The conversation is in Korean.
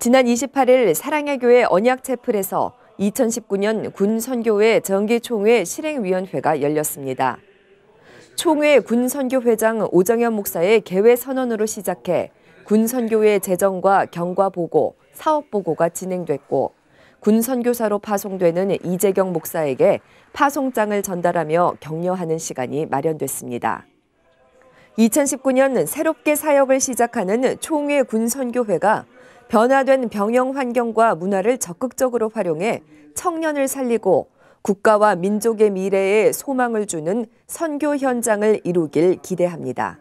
지난 28일 사랑의 교회 언약 채플에서 2019년 군 선교회 정기총회 실행위원회가 열렸습니다. 총회 군 선교회장 오정현 목사의 개회 선언으로 시작해 군 선교회 재정과 경과 보고, 사업 보고가 진행됐고 군 선교사로 파송되는 이재경 목사에게 파송장을 전달하며 격려하는 시간이 마련됐습니다. 2019년 새롭게 사역을 시작하는 총회 군 선교회가 변화된 병영 환경과 문화를 적극적으로 활용해 청년을 살리고 국가와 민족의 미래에 소망을 주는 선교 현장을 이루길 기대합니다.